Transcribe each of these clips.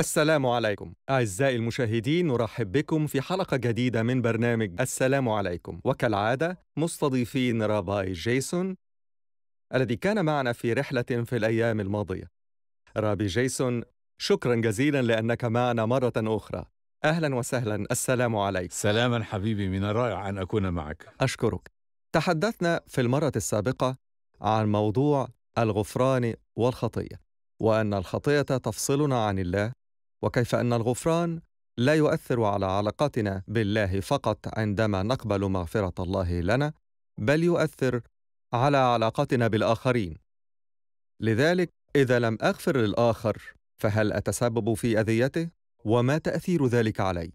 السلام عليكم أعزائي المشاهدين نرحب بكم في حلقة جديدة من برنامج السلام عليكم وكالعادة مستضيفين راباي جيسون الذي كان معنا في رحلة في الأيام الماضية رابي جيسون شكرا جزيلا لأنك معنا مرة أخرى أهلا وسهلا السلام عليكم سلاما حبيبي من الرائع أن أكون معك أشكرك تحدثنا في المرة السابقة عن موضوع الغفران والخطية وأن الخطية تفصلنا عن الله وكيف أن الغفران لا يؤثر على علاقتنا بالله فقط عندما نقبل مغفرة الله لنا، بل يؤثر على علاقتنا بالآخرين. لذلك إذا لم أغفر للآخر فهل أتسبب في أذيته؟ وما تأثير ذلك علي؟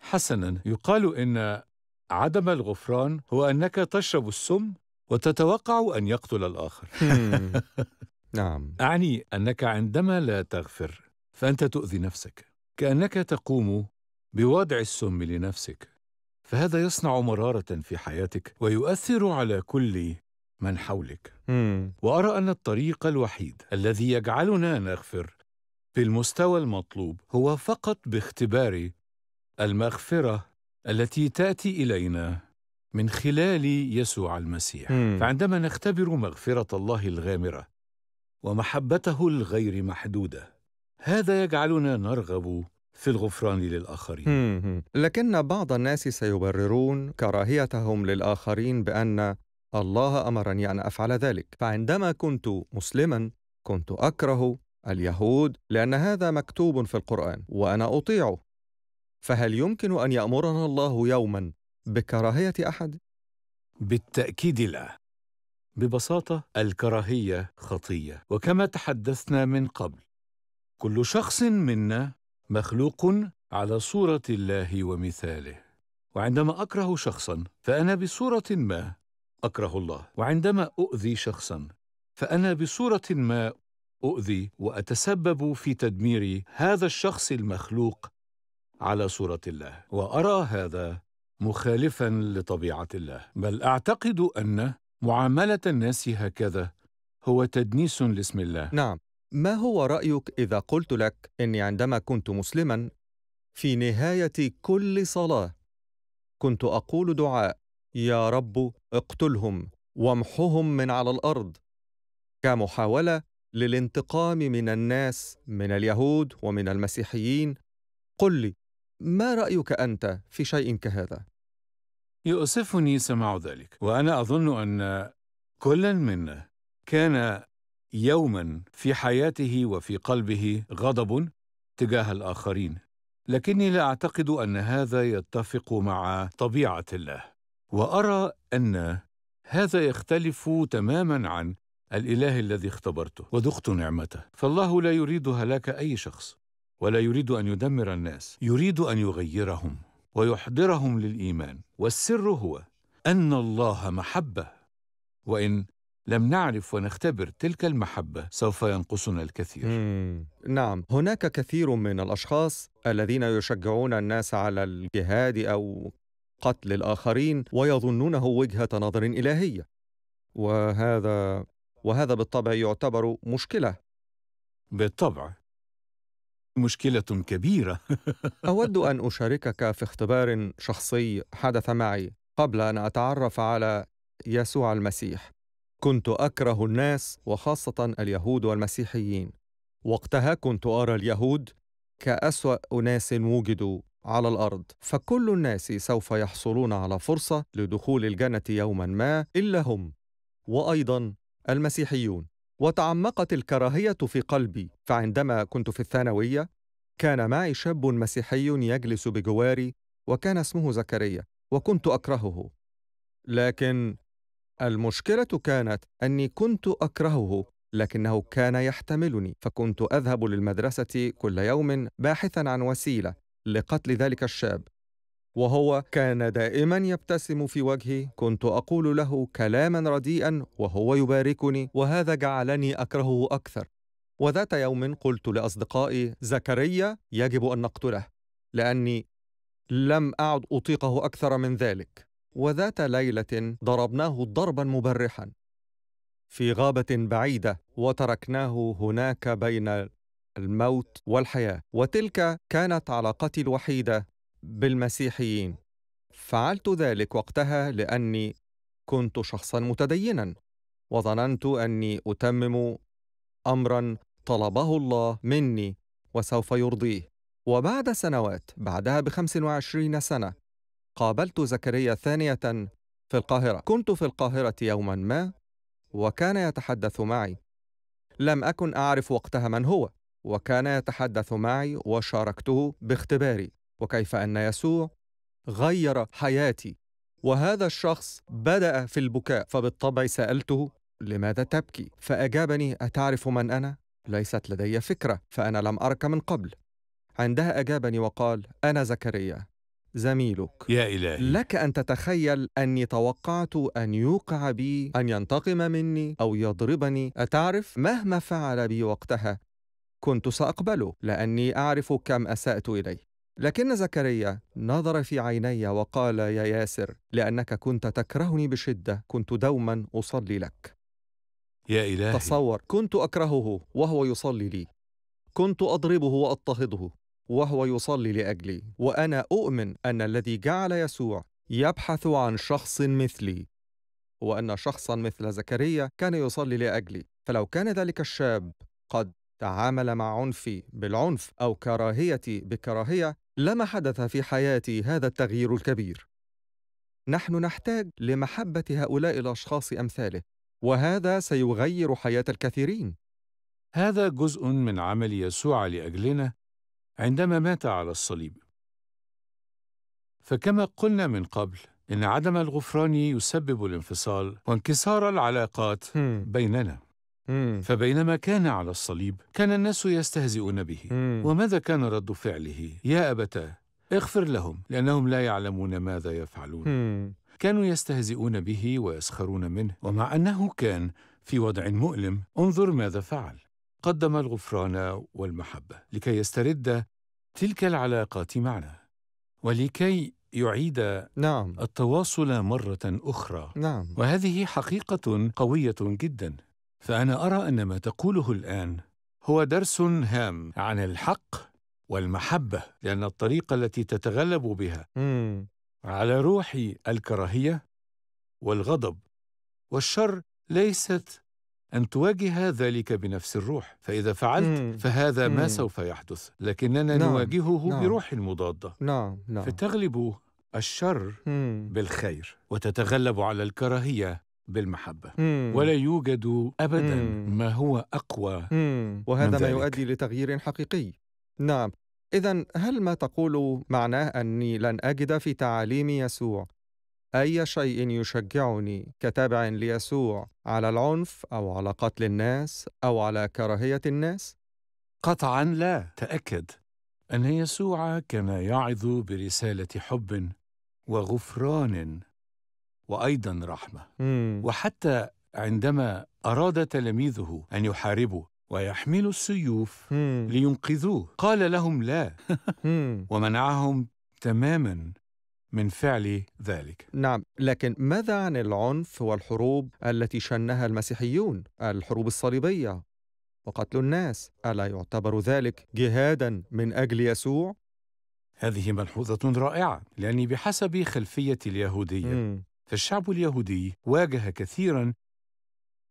حسنا، يقال إن عدم الغفران هو أنك تشرب السم وتتوقع أن يقتل الآخر. نعم. أعني أنك عندما لا تغفر فأنت تؤذي نفسك كأنك تقوم بوضع السم لنفسك فهذا يصنع مرارة في حياتك ويؤثر على كل من حولك مم. وأرى أن الطريق الوحيد الذي يجعلنا نغفر بالمستوى المطلوب هو فقط باختبار المغفرة التي تأتي إلينا من خلال يسوع المسيح مم. فعندما نختبر مغفرة الله الغامرة ومحبته الغير محدودة هذا يجعلنا نرغب في الغفران للآخرين لكن بعض الناس سيبررون كراهيتهم للآخرين بأن الله أمرني أن أفعل ذلك فعندما كنت مسلما كنت أكره اليهود لأن هذا مكتوب في القرآن وأنا أطيعه فهل يمكن أن يأمرنا الله يوما بكراهية أحد؟ بالتأكيد لا ببساطة الكراهية خطية وكما تحدثنا من قبل كل شخص منا مخلوق على صورة الله ومثاله وعندما أكره شخصا فأنا بصورة ما أكره الله وعندما أؤذي شخصا فأنا بصورة ما أؤذي وأتسبب في تدمير هذا الشخص المخلوق على صورة الله وأرى هذا مخالفا لطبيعة الله بل أعتقد أن معاملة الناس هكذا هو تدنيس لاسم الله نعم ما هو رايك اذا قلت لك اني عندما كنت مسلما في نهايه كل صلاه كنت اقول دعاء يا رب اقتلهم وامحهم من على الارض كمحاوله للانتقام من الناس من اليهود ومن المسيحيين قل لي ما رايك انت في شيء كهذا يؤسفني سماع ذلك وانا اظن ان كلا منا كان يوما في حياته وفي قلبه غضب تجاه الآخرين لكني لا أعتقد أن هذا يتفق مع طبيعة الله وأرى أن هذا يختلف تماما عن الإله الذي اختبرته وذقت نعمته فالله لا يريد هلاك أي شخص ولا يريد أن يدمر الناس يريد أن يغيرهم ويحضرهم للإيمان والسر هو أن الله محبة وإن لم نعرف ونختبر تلك المحبة سوف ينقصنا الكثير مم. نعم هناك كثير من الأشخاص الذين يشجعون الناس على الجهاد أو قتل الآخرين ويظنونه وجهة نظر إلهية وهذا وهذا بالطبع يعتبر مشكلة بالطبع مشكلة كبيرة أود أن أشاركك في اختبار شخصي حدث معي قبل أن أتعرف على يسوع المسيح كنت اكره الناس وخاصه اليهود والمسيحيين وقتها كنت ارى اليهود كاسوا اناس وجدوا على الارض فكل الناس سوف يحصلون على فرصه لدخول الجنه يوما ما الا هم وايضا المسيحيون وتعمقت الكراهيه في قلبي فعندما كنت في الثانويه كان معي شاب مسيحي يجلس بجواري وكان اسمه زكريا وكنت اكرهه لكن المشكلة كانت أني كنت أكرهه لكنه كان يحتملني فكنت أذهب للمدرسة كل يوم باحثا عن وسيلة لقتل ذلك الشاب وهو كان دائما يبتسم في وجهي كنت اقول له كلاما رديئا وهو يباركني وهذا جعلني اكرهه اكثر وذات يوم قلت لاصدقائي زكريا يجب ان نقتله لاني لم اعد اطيقه اكثر من ذلك وذات ليله ضربناه ضربا مبرحا في غابه بعيده وتركناه هناك بين الموت والحياه وتلك كانت علاقتي الوحيده بالمسيحيين فعلت ذلك وقتها لاني كنت شخصا متدينا وظننت اني اتمم امرا طلبه الله مني وسوف يرضيه وبعد سنوات بعدها بخمس وعشرين سنه قابلت زكريا ثانية في القاهرة كنت في القاهرة يوما ما وكان يتحدث معي لم أكن أعرف وقتها من هو وكان يتحدث معي وشاركته باختباري وكيف أن يسوع غير حياتي وهذا الشخص بدأ في البكاء فبالطبع سألته لماذا تبكي؟ فأجابني أتعرف من أنا؟ ليست لدي فكرة فأنا لم أرك من قبل عندها أجابني وقال أنا زكريا زميلك يا إلهي لك أن تتخيل أني توقعت أن يوقع بي أن ينتقم مني أو يضربني أتعرف مهما فعل بي وقتها كنت سأقبله لأني أعرف كم أسأت إليه لكن زكريا نظر في عيني وقال يا ياسر لأنك كنت تكرهني بشدة كنت دوما أصلي لك يا إلهي تصور كنت أكرهه وهو يصلي لي كنت أضربه وأضطهده وهو يصلي لاجلي وانا اؤمن ان الذي جعل يسوع يبحث عن شخص مثلي وان شخصا مثل زكريا كان يصلي لاجلي فلو كان ذلك الشاب قد تعامل مع عنفي بالعنف او كراهيتي بكراهيه لما حدث في حياتي هذا التغيير الكبير نحن نحتاج لمحبه هؤلاء الاشخاص امثاله وهذا سيغير حياه الكثيرين هذا جزء من عمل يسوع لاجلنا عندما مات على الصليب فكما قلنا من قبل إن عدم الغفران يسبب الانفصال وانكسار العلاقات بيننا فبينما كان على الصليب كان الناس يستهزئون به وماذا كان رد فعله يا أبتاه اغفر لهم لأنهم لا يعلمون ماذا يفعلون كانوا يستهزئون به ويسخرون منه ومع أنه كان في وضع مؤلم انظر ماذا فعل قدم الغفران والمحبة لكي يسترد تلك العلاقات معنا ولكي يعيد نعم التواصل مرة أخرى نعم وهذه حقيقة قوية جدا فأنا أرى أن ما تقوله الآن هو درس هام عن الحق والمحبة لأن الطريقة التي تتغلب بها مم. على روح الكراهية والغضب والشر ليست أن تواجه ذلك بنفس الروح فإذا فعلت مم. فهذا مم. ما سوف يحدث لكننا نعم. نواجهه نعم. بروح مضادة نعم. نعم. فتغلب الشر مم. بالخير وتتغلب على الكراهية بالمحبة مم. ولا يوجد أبدا مم. ما هو أقوى مم. وهذا ما يؤدي لتغيير حقيقي نعم إذا هل ما تقول معناه أني لن أجد في تعاليم يسوع أي شيء يشجعني كتابع ليسوع على العنف أو على قتل الناس أو على كراهية الناس؟ قطعا لا، تأكد أن يسوع كان يعظ برسالة حب وغفران وأيضا رحمة، مم. وحتى عندما أراد تلاميذه أن يحاربوا ويحملوا السيوف مم. لينقذوه قال لهم لا ومنعهم تماما من فعل ذلك نعم لكن ماذا عن العنف والحروب التي شنها المسيحيون الحروب الصليبيه وقتل الناس الا يعتبر ذلك جهادا من اجل يسوع هذه ملحوظه رائعه لاني بحسب خلفيه اليهوديه م. فالشعب اليهودي واجه كثيرا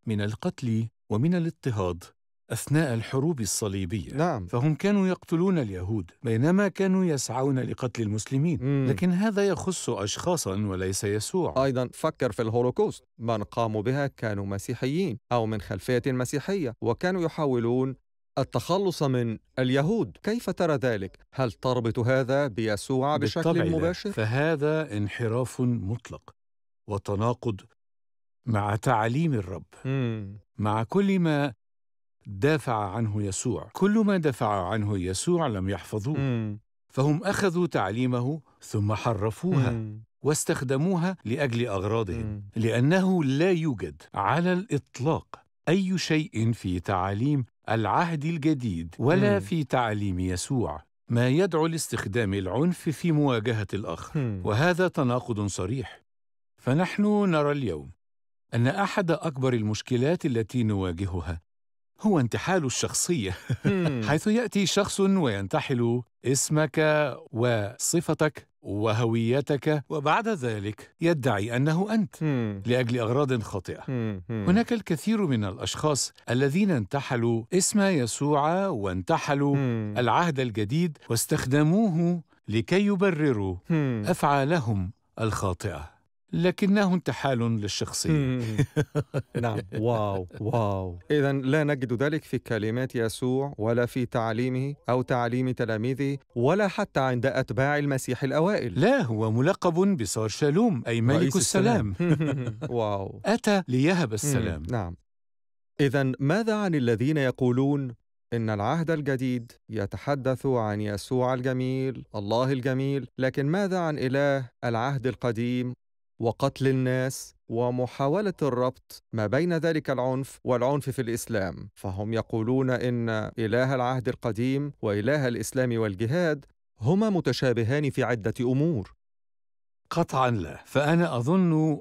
من القتل ومن الاضطهاد أثناء الحروب الصليبية نعم. فهم كانوا يقتلون اليهود بينما كانوا يسعون لقتل المسلمين مم. لكن هذا يخص أشخاصا وليس يسوع أيضا فكر في الهولوكوست من قاموا بها كانوا مسيحيين أو من خلفية مسيحية وكانوا يحاولون التخلص من اليهود كيف ترى ذلك؟ هل تربط هذا بيسوع بشكل مباشر؟ فهذا انحراف مطلق وتناقض مع تعاليم الرب مم. مع كل ما دافع عنه يسوع كل ما دفع عنه يسوع لم يحفظوه مم. فهم أخذوا تعليمه ثم حرفوها مم. واستخدموها لأجل أغراضهم مم. لأنه لا يوجد على الإطلاق أي شيء في تعاليم العهد الجديد ولا مم. في تعليم يسوع ما يدعو لاستخدام العنف في مواجهة الآخر مم. وهذا تناقض صريح فنحن نرى اليوم أن أحد أكبر المشكلات التي نواجهها هو انتحال الشخصية حيث يأتي شخص وينتحل اسمك وصفتك وهويتك وبعد ذلك يدعي انه انت لاجل اغراض خاطئه هناك الكثير من الاشخاص الذين انتحلوا اسم يسوع وانتحلوا العهد الجديد واستخدموه لكي يبرروا افعالهم الخاطئه لكنه انتحال للشخصية نعم واو واو إذا لا نجد ذلك في كلمات يسوع ولا في تعليمه أو تعليم تلاميذه ولا حتى عند أتباع المسيح الأوائل لا هو ملقب بصار شالوم أي ملك السلام, السلام. واو أتى ليهب السلام نعم إذا ماذا عن الذين يقولون إن العهد الجديد يتحدث عن يسوع الجميل، الله الجميل، لكن ماذا عن إله العهد القديم وقتل الناس ومحاولة الربط ما بين ذلك العنف والعنف في الإسلام فهم يقولون إن إله العهد القديم وإله الإسلام والجهاد هما متشابهان في عدة أمور قطعا لا فأنا أظن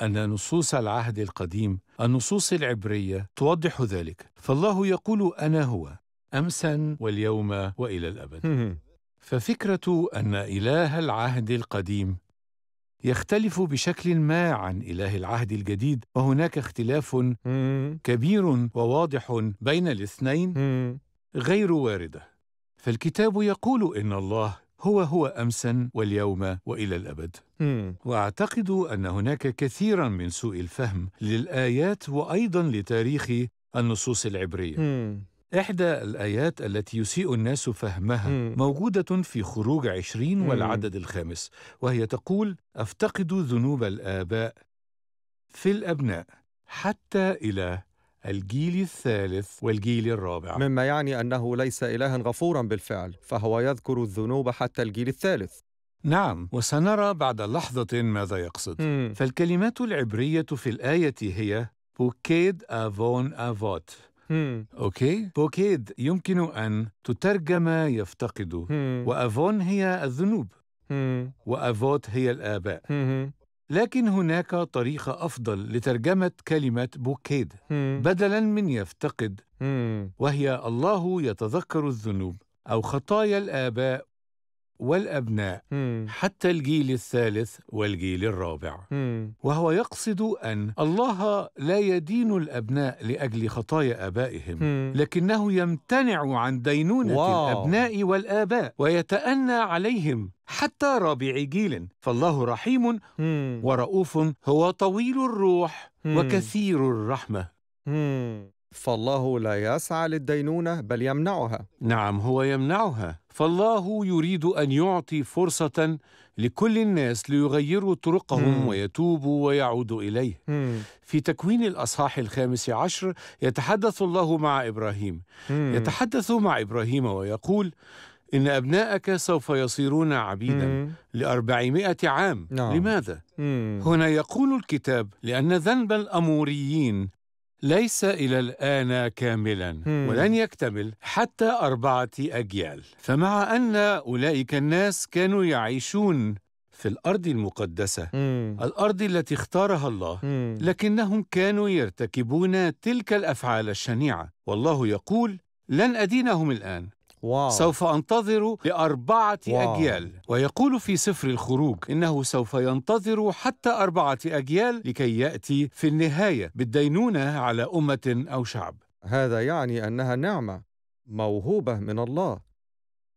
أن نصوص العهد القديم النصوص العبرية توضح ذلك فالله يقول أنا هو أمسا واليوم وإلى الأبد ففكرة أن إله العهد القديم يختلف بشكل ما عن إله العهد الجديد وهناك اختلاف كبير وواضح بين الاثنين غير واردة فالكتاب يقول إن الله هو هو أمسا واليوم وإلى الأبد وأعتقد أن هناك كثيرا من سوء الفهم للآيات وأيضا لتاريخ النصوص العبرية إحدى الآيات التي يسيء الناس فهمها مم. موجودة في خروج عشرين والعدد الخامس وهي تقول أفتقد ذنوب الآباء في الأبناء حتى إلى الجيل الثالث والجيل الرابع مما يعني أنه ليس إلها غفورا بالفعل فهو يذكر الذنوب حتى الجيل الثالث نعم وسنرى بعد لحظة ماذا يقصد مم. فالكلمات العبرية في الآية هي بوكيد أفون أفوت أوكي بوكيد يمكن أن تترجم يفتقد وأفون هي الذنوب وأفوت هي الآباء لكن هناك طريقة أفضل لترجمة كلمة بوكيد بدلاً من يفتقد وهي الله يتذكر الذنوب أو خطايا الآباء والأبناء حتى الجيل الثالث والجيل الرابع وهو يقصد أن الله لا يدين الأبناء لأجل خطايا آبائهم لكنه يمتنع عن دينونة واو. الأبناء والآباء ويتأنى عليهم حتى رابع جيل فالله رحيم ورؤوف هو طويل الروح وكثير الرحمة فالله لا يسعى للدينونة بل يمنعها نعم هو يمنعها فالله يريد ان يعطي فرصه لكل الناس ليغيروا طرقهم مم. ويتوبوا ويعودوا اليه مم. في تكوين الاصحاح الخامس عشر يتحدث الله مع ابراهيم مم. يتحدث مع ابراهيم ويقول إن أبناءك سوف يصيرون عبيدا مم. لأربعمائة عام نعم. لماذا؟ مم. هنا يقول الكتاب لأن ذنب الأموريين ليس إلى الآن كاملا ولن يكتمل حتى أربعة أجيال فمع أن أولئك الناس كانوا يعيشون في الأرض المقدسة مم. الأرض التي اختارها الله مم. لكنهم كانوا يرتكبون تلك الأفعال الشنيعة والله يقول لن أدينهم الآن واو. سوف أنتظر لأربعة واو. أجيال ويقول في سفر الخروج إنه سوف ينتظر حتى أربعة أجيال لكي يأتي في النهاية بالدينونة على أمة أو شعب هذا يعني أنها نعمة موهوبة من الله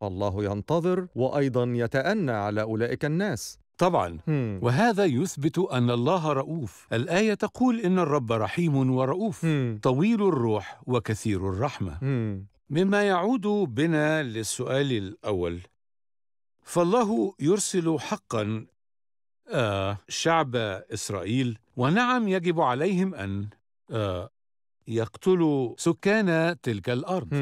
فالله ينتظر وأيضا يتأنى على أولئك الناس طبعا وهذا يثبت أن الله رؤوف الآية تقول إن الرب رحيم ورؤوف طويل الروح وكثير الرحمة مما يعود بنا للسؤال الأول فالله يرسل حقا آه شعب إسرائيل ونعم يجب عليهم أن آه يقتلوا سكان تلك الأرض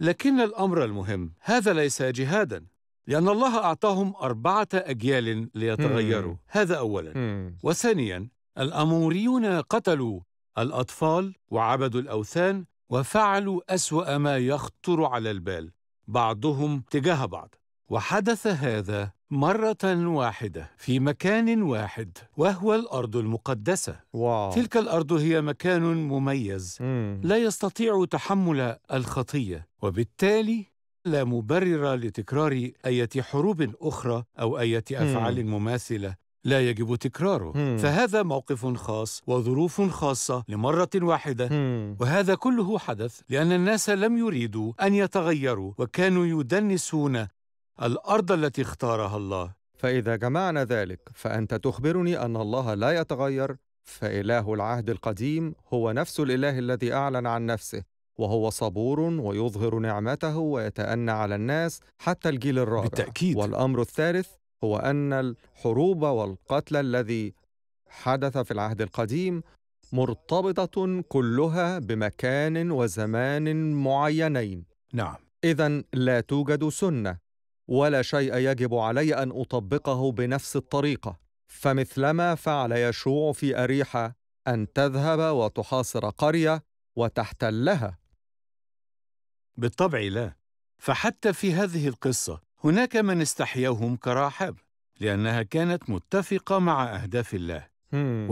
لكن الأمر المهم هذا ليس جهادا لأن الله أعطاهم أربعة أجيال ليتغيروا هذا أولا وثانيا الأموريون قتلوا الأطفال وعبدوا الأوثان وفعلوا أسوأ ما يخطر على البال بعضهم تجاه بعض وحدث هذا مرة واحدة في مكان واحد وهو الأرض المقدسة واو. تلك الأرض هي مكان مميز مم. لا يستطيع تحمل الخطية وبالتالي لا مبرر لتكرار أي حروب أخرى أو أي أفعال مم. مماثلة لا يجب تكراره مم. فهذا موقف خاص وظروف خاصة لمرة واحدة مم. وهذا كله حدث لأن الناس لم يريدوا أن يتغيروا وكانوا يدنسون الأرض التي اختارها الله فإذا جمعنا ذلك فأنت تخبرني أن الله لا يتغير فإله العهد القديم هو نفس الإله الذي أعلن عن نفسه وهو صبور ويظهر نعمته ويتأنى على الناس حتى الجيل الرابع بالتأكيد والأمر الثالث هو أن الحروب والقتل الذي حدث في العهد القديم مرتبطة كلها بمكان وزمان معينين نعم إذا لا توجد سنة ولا شيء يجب علي أن أطبقه بنفس الطريقة فمثلما فعل يشوع في أريحة أن تذهب وتحاصر قرية وتحتلها بالطبع لا فحتى في هذه القصة هناك من استحيوهم كراحب لأنها كانت متفقة مع أهداف الله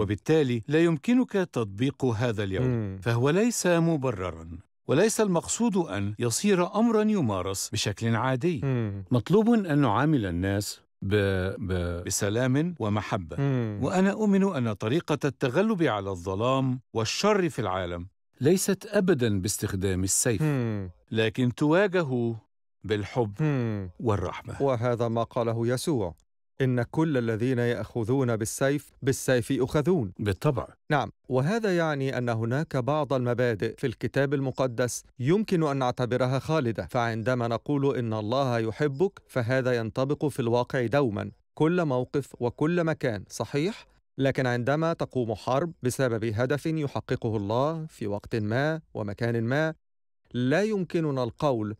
وبالتالي لا يمكنك تطبيق هذا اليوم فهو ليس مبررا وليس المقصود أن يصير أمرا يمارس بشكل عادي مطلوب أن نعامل الناس ب... ب... بسلام ومحبة وأنا أؤمن أن طريقة التغلب على الظلام والشر في العالم ليست أبدا باستخدام السيف لكن تواجه بالحب والرحمة وهذا ما قاله يسوع إن كل الذين يأخذون بالسيف بالسيف يؤخذون بالطبع نعم وهذا يعني أن هناك بعض المبادئ في الكتاب المقدس يمكن أن نعتبرها خالدة فعندما نقول إن الله يحبك فهذا ينطبق في الواقع دوما كل موقف وكل مكان صحيح؟ لكن عندما تقوم حرب بسبب هدف يحققه الله في وقت ما ومكان ما لا يمكننا القول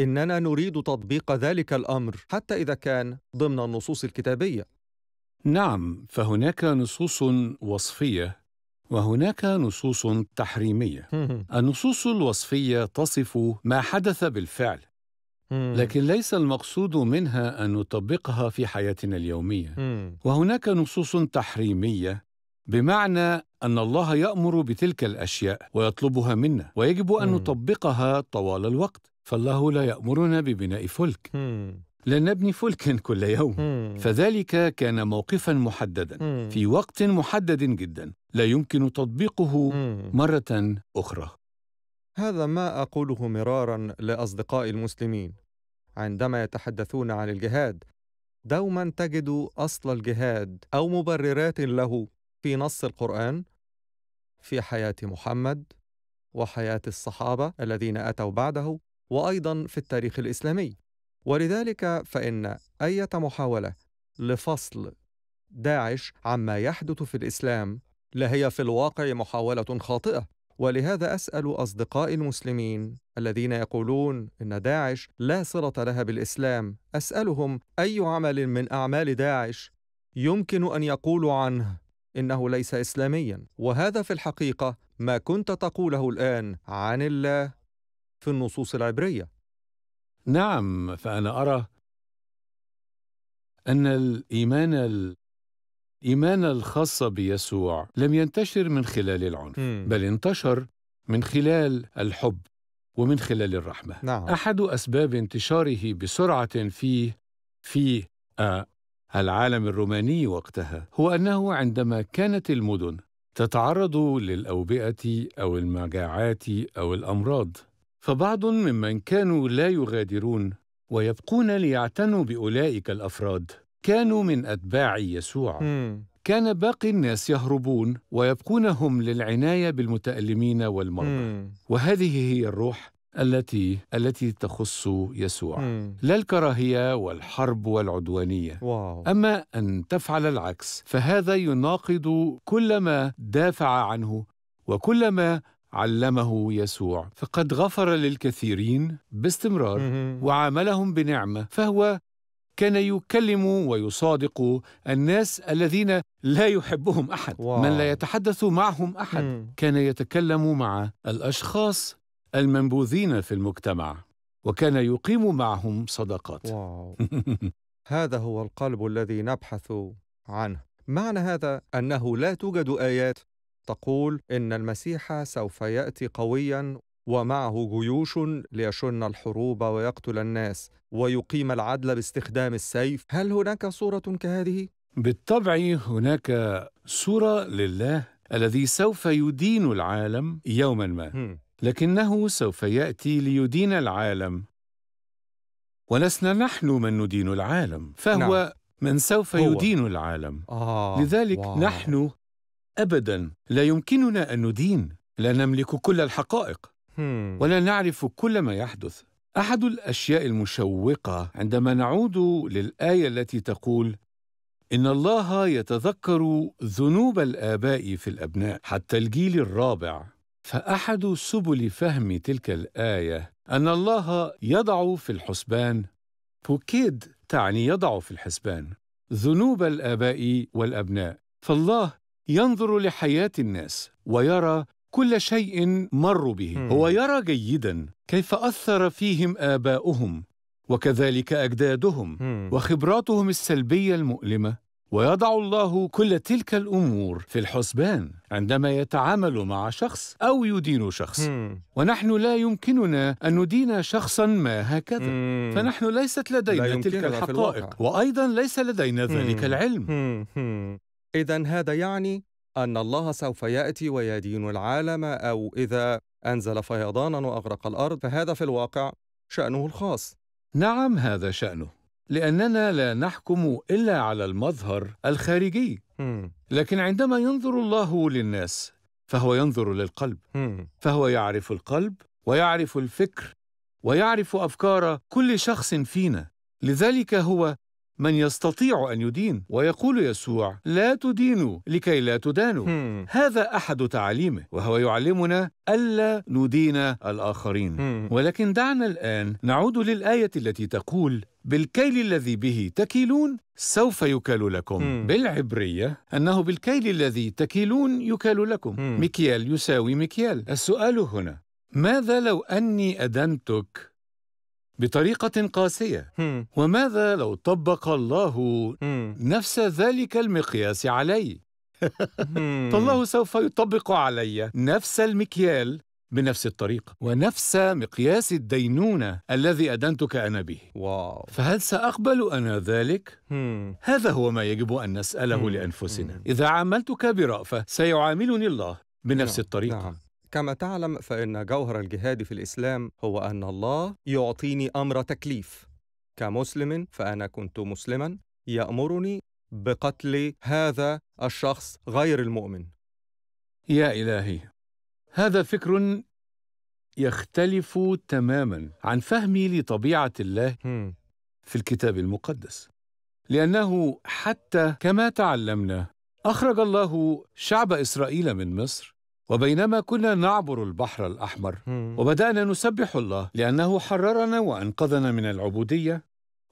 إننا نريد تطبيق ذلك الأمر حتى إذا كان ضمن النصوص الكتابية نعم فهناك نصوص وصفية وهناك نصوص تحريمية النصوص الوصفية تصف ما حدث بالفعل لكن ليس المقصود منها أن نطبقها في حياتنا اليومية وهناك نصوص تحريمية بمعنى أن الله يأمر بتلك الأشياء ويطلبها منا ويجب أن نطبقها طوال الوقت فالله لا يأمرنا ببناء فلك لن نبني فلكا كل يوم فذلك كان موقفا محددا في وقت محدد جدا لا يمكن تطبيقه مرة أخرى هذا ما أقوله مرارا لأصدقائي المسلمين عندما يتحدثون عن الجهاد دوما تجد أصل الجهاد أو مبررات له في نص القرآن في حياة محمد وحياة الصحابة الذين أتوا بعده وايضا في التاريخ الاسلامي ولذلك فان اي محاوله لفصل داعش عما يحدث في الاسلام لهي في الواقع محاوله خاطئه ولهذا اسال اصدقائي المسلمين الذين يقولون ان داعش لا صله لها بالاسلام اسالهم اي عمل من اعمال داعش يمكن ان يقولوا عنه انه ليس اسلاميا وهذا في الحقيقه ما كنت تقوله الان عن الله في النصوص العبرية نعم فأنا أرى أن الإيمان الإيمان الخاص بيسوع لم ينتشر من خلال العنف بل انتشر من خلال الحب ومن خلال الرحمة نعم. أحد أسباب انتشاره بسرعة في في العالم الروماني وقتها هو أنه عندما كانت المدن تتعرض للأوبئة أو المجاعات أو الأمراض فبعض ممن كانوا لا يغادرون ويبقون ليعتنوا باولئك الافراد كانوا من اتباع يسوع كان باقي الناس يهربون ويبقون هم للعنايه بالمتالمين والمرضى وهذه هي الروح التي التي تخص يسوع مم. لا الكراهيه والحرب والعدوانيه واو. اما ان تفعل العكس فهذا يناقض كل ما دافع عنه وكل ما علمه يسوع فقد غفر للكثيرين باستمرار وعاملهم بنعمه فهو كان يكلم ويصادق الناس الذين لا يحبهم احد واو. من لا يتحدث معهم احد مم. كان يتكلم مع الاشخاص المنبوذين في المجتمع وكان يقيم معهم صداقات هذا هو القلب الذي نبحث عنه معنى هذا انه لا توجد ايات تقول إن المسيح سوف يأتي قويا ومعه جيوش ليشن الحروب ويقتل الناس ويقيم العدل باستخدام السيف هل هناك صورة كهذه؟ بالطبع هناك صورة لله الذي سوف يدين العالم يوما ما لكنه سوف يأتي ليدين العالم ولسنا نحن من ندين العالم فهو نعم. من سوف هو. يدين العالم آه لذلك واو. نحن أبداً لا يمكننا أن ندين لا نملك كل الحقائق ولا نعرف كل ما يحدث أحد الأشياء المشوقة عندما نعود للآية التي تقول إن الله يتذكر ذنوب الآباء في الأبناء حتى الجيل الرابع فأحد سبل فهم تلك الآية أن الله يضع في الحسبان بوكيد تعني يضع في الحسبان ذنوب الآباء والأبناء فالله ينظر لحياة الناس ويرى كل شيء مروا به هو يرى جيدا كيف أثر فيهم آباؤهم وكذلك أجدادهم وخبراتهم السلبية المؤلمة ويضع الله كل تلك الامور في الحسبان عندما يتعامل مع شخص او يدين شخص مم. ونحن لا يمكننا ان ندين شخصا ما هكذا مم. فنحن ليست لدينا تلك الحقائق وايضا ليس لدينا ذلك مم. العلم مم. إذا هذا يعني أن الله سوف يأتي ويدين العالم أو إذا أنزل فيضانا وأغرق الأرض فهذا في الواقع شأنه الخاص نعم هذا شأنه لأننا لا نحكم إلا على المظهر الخارجي لكن عندما ينظر الله للناس فهو ينظر للقلب فهو يعرف القلب ويعرف الفكر ويعرف أفكار كل شخص فينا لذلك هو من يستطيع أن يدين ويقول يسوع لا تدينوا لكي لا تدانوا هذا أحد تعاليمه وهو يعلمنا ألا ندين الآخرين ولكن دعنا الآن نعود للآية التي تقول بالكيل الذي به تكيلون سوف يكال لكم مم. بالعبرية أنه بالكيل الذي تكيلون يكال لكم مم. مكيال يساوي مكيال السؤال هنا ماذا لو أني أدنتك بطريقة قاسية وماذا لو طبق الله نفس ذلك المقياس علي؟ فالله سوف يطبق علي نفس المكيال بنفس الطريقة ونفس مقياس الدينونة الذي أدنتك أنا به واو. فهل سأقبل أنا ذلك؟ هذا هو ما يجب أن نسأله لأنفسنا إذا عاملتك برأفة سيعاملني الله بنفس نعم. الطريقة نعم. كما تعلم فإن جوهر الجهاد في الإسلام هو أن الله يعطيني أمر تكليف كمسلم فأنا كنت مسلما يأمرني بقتل هذا الشخص غير المؤمن يا إلهي هذا فكر يختلف تماما عن فهمي لطبيعة الله في الكتاب المقدس لأنه حتى كما تعلمنا أخرج الله شعب إسرائيل من مصر وبينما كنا نعبر البحر الأحمر وبدأنا نسبح الله لأنه حررنا وأنقذنا من العبودية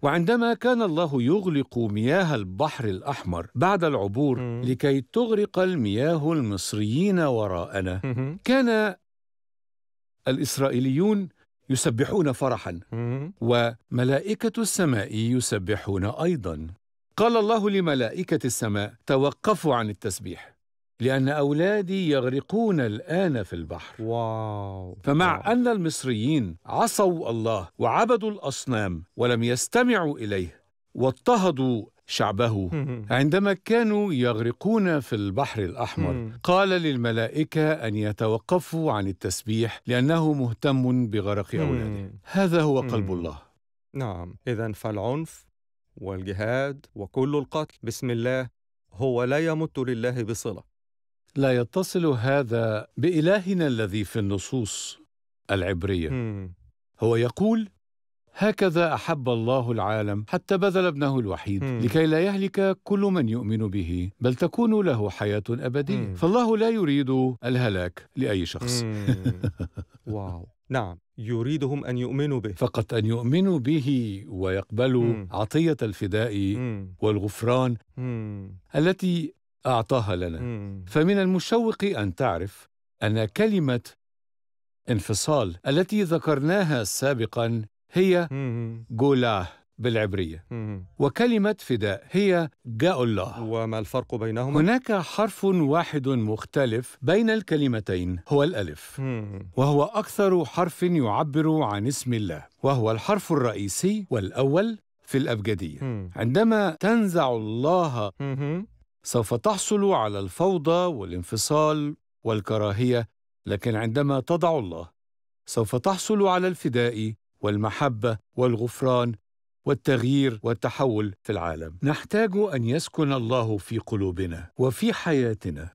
وعندما كان الله يغلق مياه البحر الأحمر بعد العبور لكي تغرق المياه المصريين وراءنا كان الإسرائيليون يسبحون فرحا وملائكة السماء يسبحون أيضا قال الله لملائكة السماء توقفوا عن التسبيح لأن أولادي يغرقون الآن في البحر واو فمع واو. أن المصريين عصوا الله وعبدوا الأصنام ولم يستمعوا إليه واضطهدوا شعبه عندما كانوا يغرقون في البحر الأحمر قال للملائكة أن يتوقفوا عن التسبيح لأنه مهتم بغرق أولاده هذا هو قلب الله نعم إذا فالعنف والجهاد وكل القتل بسم الله هو لا يمت لله بصله لا يتصل هذا بإلهنا الذي في النصوص العبرية هو يقول هكذا أحب الله العالم حتى بذل ابنه الوحيد مم. لكي لا يهلك كل من يؤمن به بل تكون له حياة أبدية مم. فالله لا يريد الهلاك لأي شخص واو نعم يريدهم أن يؤمنوا به فقط أن يؤمنوا به ويقبلوا مم. عطية الفداء مم. والغفران مم. التي اعطاها لنا مم. فمن المشوق ان تعرف ان كلمه انفصال التي ذكرناها سابقا هي جولاه بالعبريه مم. وكلمه فداء هي جاء الله وما الفرق بينهما هناك حرف واحد مختلف بين الكلمتين هو الالف مم. وهو اكثر حرف يعبر عن اسم الله وهو الحرف الرئيسي والاول في الابجديه مم. عندما تنزع الله مم. سوف تحصل على الفوضى والانفصال والكراهيه لكن عندما تضع الله سوف تحصل على الفداء والمحبه والغفران والتغيير والتحول في العالم نحتاج ان يسكن الله في قلوبنا وفي حياتنا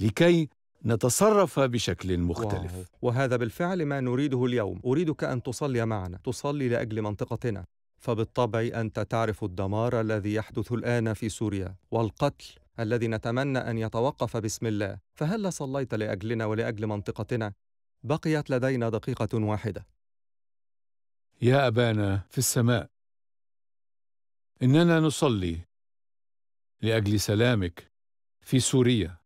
لكي نتصرف بشكل مختلف واو. وهذا بالفعل ما نريده اليوم أريدك أن تصلي معنا تصلي لأجل منطقتنا فبالطبع أنت تعرف الدمار الذي يحدث الآن في سوريا والقتل الذي نتمنى أن يتوقف باسم الله فهل صليت لأجلنا ولأجل منطقتنا؟ بقيت لدينا دقيقة واحدة يا أبانا في السماء إننا نصلي لأجل سلامك في سوريا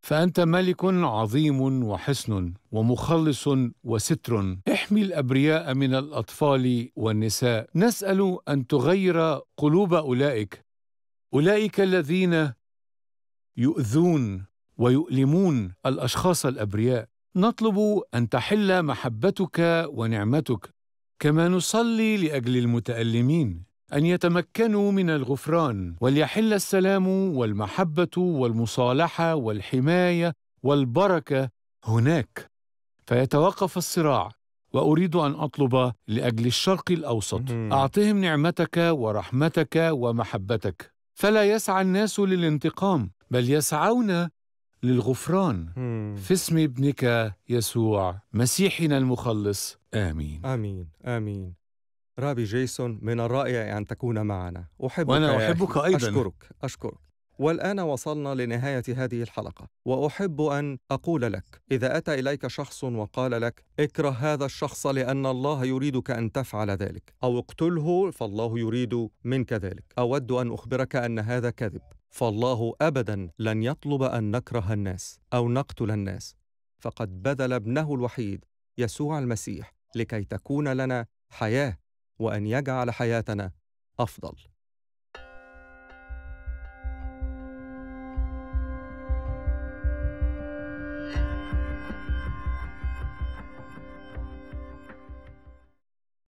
فأنت ملك عظيم وحسن ومخلص وستر احمي الأبرياء من الأطفال والنساء نسأل أن تغير قلوب أولئك أولئك الذين يؤذون ويؤلمون الأشخاص الأبرياء نطلب أن تحل محبتك ونعمتك كما نصلي لأجل المتألمين أن يتمكنوا من الغفران وليحل السلام والمحبة والمصالحة والحماية والبركة هناك فيتوقف الصراع وأريد أن أطلب لأجل الشرق الأوسط أعطهم نعمتك ورحمتك ومحبتك فلا يسعى الناس للانتقام بل يسعون للغفران في اسم ابنك يسوع مسيحنا المخلص آمين آمين آمين رابي جيسون من الرائع أن تكون معنا أحبك وأنا أحبك أيضا أشكرك أشكرك والآن وصلنا لنهاية هذه الحلقة وأحب أن أقول لك إذا أتى إليك شخص وقال لك اكره هذا الشخص لأن الله يريدك أن تفعل ذلك أو اقتله فالله يريد منك ذلك أود أن أخبرك أن هذا كذب فالله أبدا لن يطلب أن نكره الناس أو نقتل الناس فقد بذل ابنه الوحيد يسوع المسيح لكي تكون لنا حياة وأن يجعل حياتنا أفضل